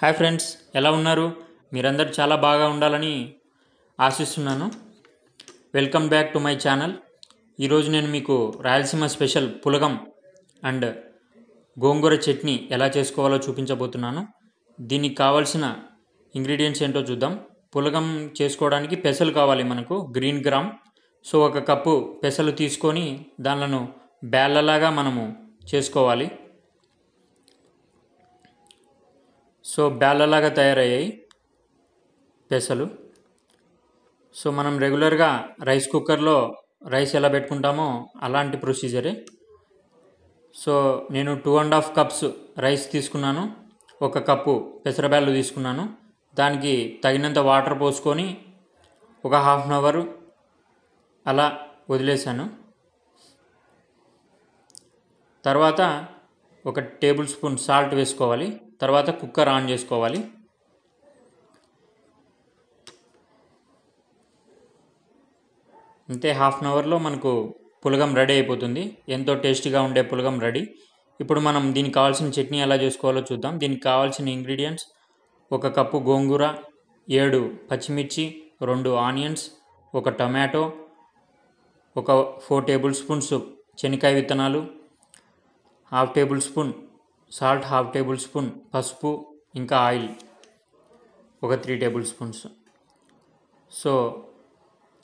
hi friends ఎలా ఉన్నారు మీరందరూ చాలా బాగా ఉండాలని ఆశిస్తున్నాను welcome back to my channel ఈరోజు నేను మీకు రాయలసీమ స్పెషల్ పులగం అండ్ గోంగూర చట్నీ ఎలా చేసుకోవాలో చూపించబోతున్నాను దీనికి కావాల్సిన ఇంగ్రీడియంట్స్ ఏంటో చూద్దాం పులగం చేసుకోవడానికి పెసలు కావాలి మనకు గ్రీన్ గ్రామ్ సో ఒక కప్పు పెసలు తీసుకొని దానిలను బ్యాళ్ళలాగా మనము చేసుకోవాలి సో బ్యాళ్ళలాగా తయారయ్యాయి పెసలు సో మనం రెగ్యులర్గా రైస్ కుక్కర్లో రైస్ ఎలా పెట్టుకుంటామో అలాంటి ప్రొసీజరే సో నేను two and half cups rice తీసుకున్నాను ఒక కప్పు పెసరబ్యాళ్ళు తీసుకున్నాను దానికి తగినంత వాటర్ పోసుకొని ఒక హాఫ్ అన్ అవర్ అలా వదిలేశాను తర్వాత ఒక టేబుల్ స్పూన్ సాల్ట్ వేసుకోవాలి తర్వాత కుక్కర్ ఆన్ చేసుకోవాలి అంతే హాఫ్ అన్ అవర్లో మనకు పులగం రెడీ అయిపోతుంది ఎంతో టేస్టీగా ఉండే పులగం రెడీ ఇప్పుడు మనం దీనికి కావాల్సిన చట్నీ ఎలా చేసుకోవాలో చూద్దాం దీనికి కావాల్సిన ఇంగ్రీడియంట్స్ ఒక కప్పు గోంగూర ఏడు పచ్చిమిర్చి రెండు ఆనియన్స్ ఒక టమాటో ఒక ఫోర్ టేబుల్ స్పూన్స్ శనకాయ విత్తనాలు half tablespoon salt half tablespoon పసుపు ఇంకా ఆయిల్ ఒక త్రీ టేబుల్ స్పూన్స్ సో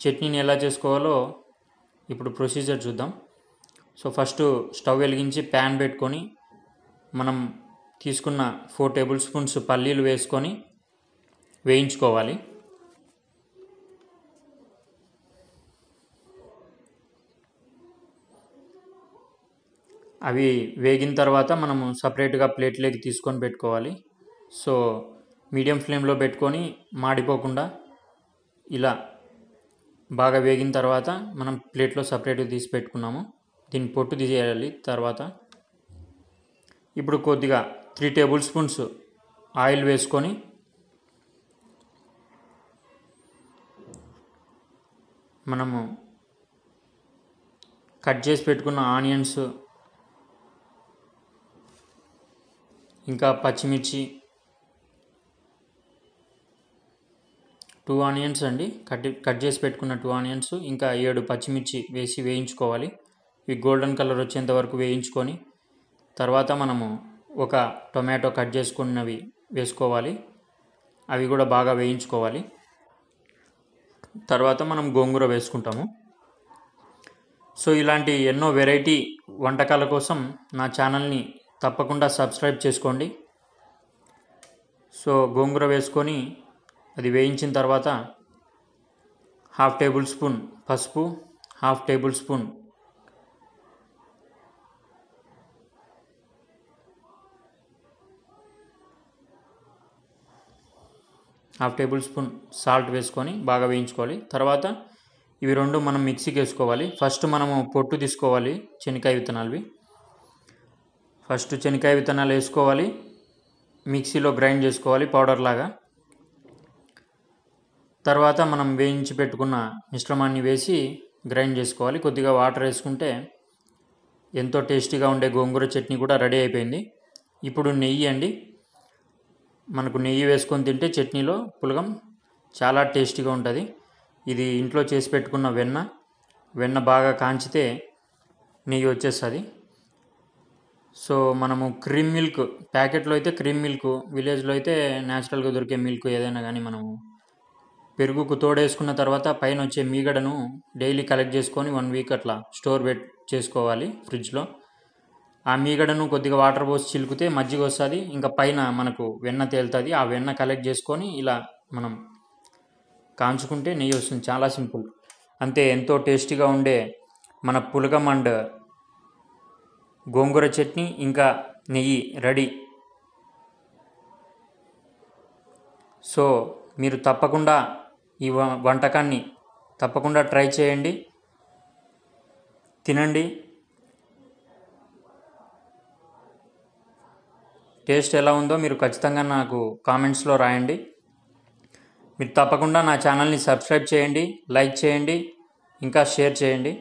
చట్నీని ఎలా చేసుకోవాలో ఇప్పుడు ప్రొసీజర్ చూద్దాం సో ఫస్ట్ స్టవ్ వెలిగించి ప్యాన్ పెట్టుకొని మనం తీసుకున్న ఫోర్ టేబుల్ స్పూన్స్ పల్లీలు వేసుకొని వేయించుకోవాలి అవి వేగిన తర్వాత మనము సపరేట్గా ప్లేట్లోకి తీసుకొని పెట్టుకోవాలి సో మీడియం ఫ్లేమ్లో పెట్టుకొని మాడిపోకుండా ఇలా బాగా వేగిన తర్వాత మనం ప్లేట్లో సపరేట్గా తీసి పెట్టుకున్నాము దీన్ని పొట్టు తీసేయాలి తర్వాత ఇప్పుడు కొద్దిగా త్రీ టేబుల్ స్పూన్స్ ఆయిల్ వేసుకొని మనము కట్ చేసి పెట్టుకున్న ఆనియన్స్ ఇంకా పచ్చిమిర్చి టూ ఆనియన్స్ అండి కట్ కట్ చేసి పెట్టుకున్న టూ ఆనియన్స్ ఇంకా ఏడు పచ్చిమిర్చి వేసి వేయించుకోవాలి ఇవి గోల్డెన్ కలర్ వచ్చేంత వరకు వేయించుకొని తర్వాత మనము ఒక టొమాటో కట్ చేసుకున్నవి వేసుకోవాలి అవి కూడా బాగా వేయించుకోవాలి తర్వాత మనం గోంగూర వేసుకుంటాము సో ఇలాంటి ఎన్నో వెరైటీ వంటకాల కోసం నా ఛానల్ని తప్పకుండా సబ్స్క్రైబ్ చేసుకోండి సో గోంగూర వేసుకొని అది వేయించిన తర్వాత హాఫ్ టేబుల్ స్పూన్ పసుపు half tablespoon half tablespoon salt వేసుకొని బాగా వేయించుకోవాలి తర్వాత ఇవి రెండు మనం మిక్సీకి వేసుకోవాలి ఫస్ట్ మనము పొట్టు తీసుకోవాలి శనకాయ విత్తనాలువి ఫస్ట్ శనక్కాయ విత్తనాలు వేసుకోవాలి మిక్సీలో గ్రైండ్ చేసుకోవాలి పౌడర్ లాగా తర్వాత మనం వేయించి పెట్టుకున్న మిశ్రమాన్ని వేసి గ్రైండ్ చేసుకోవాలి కొద్దిగా వాటర్ వేసుకుంటే ఎంతో టేస్టీగా ఉండే గోంగూర చట్నీ కూడా రెడీ అయిపోయింది ఇప్పుడు నెయ్యి అండి మనకు నెయ్యి వేసుకొని తింటే చట్నీలో పులగం చాలా టేస్టీగా ఉంటుంది ఇది ఇంట్లో చేసి పెట్టుకున్న వెన్న వెన్న బాగా కాంచితే నెయ్యి వచ్చేస్తుంది సో మనము క్రీమ్ మిల్క్ ప్యాకెట్లో అయితే క్రీమ్ మిల్క్ విలేజ్లో అయితే న్యాచురల్గా దొరికే మిల్క్ ఏదైనా కానీ మనము పెరుగుకు తోడేసుకున్న తర్వాత పైన వచ్చే మీగడను డైలీ కలెక్ట్ చేసుకొని వన్ వీక్ అట్లా స్టోర్ పెట్ చేసుకోవాలి ఫ్రిడ్జ్లో ఆ మీగడను కొద్దిగా వాటర్ పోసి చిలుకుతే మజ్జిగ వస్తుంది ఇంకా పైన మనకు వెన్న తేలుతుంది ఆ వెన్న కలెక్ట్ చేసుకొని ఇలా మనం కాంచుకుంటే నెయ్యి వస్తుంది చాలా సింపుల్ అంతే ఎంతో టేస్టీగా ఉండే మన పులగం అండ్ గోంగూర చట్నీ ఇంకా నెయ్యి రెడీ సో మీరు తప్పకుండా ఈ వంటకాన్ని తప్పకుండా ట్రై చేయండి తినండి టేస్ట్ ఎలా ఉందో మీరు ఖచ్చితంగా నాకు కామెంట్స్లో రాయండి మీరు తప్పకుండా నా ఛానల్ని సబ్స్క్రైబ్ చేయండి లైక్ చేయండి ఇంకా షేర్ చేయండి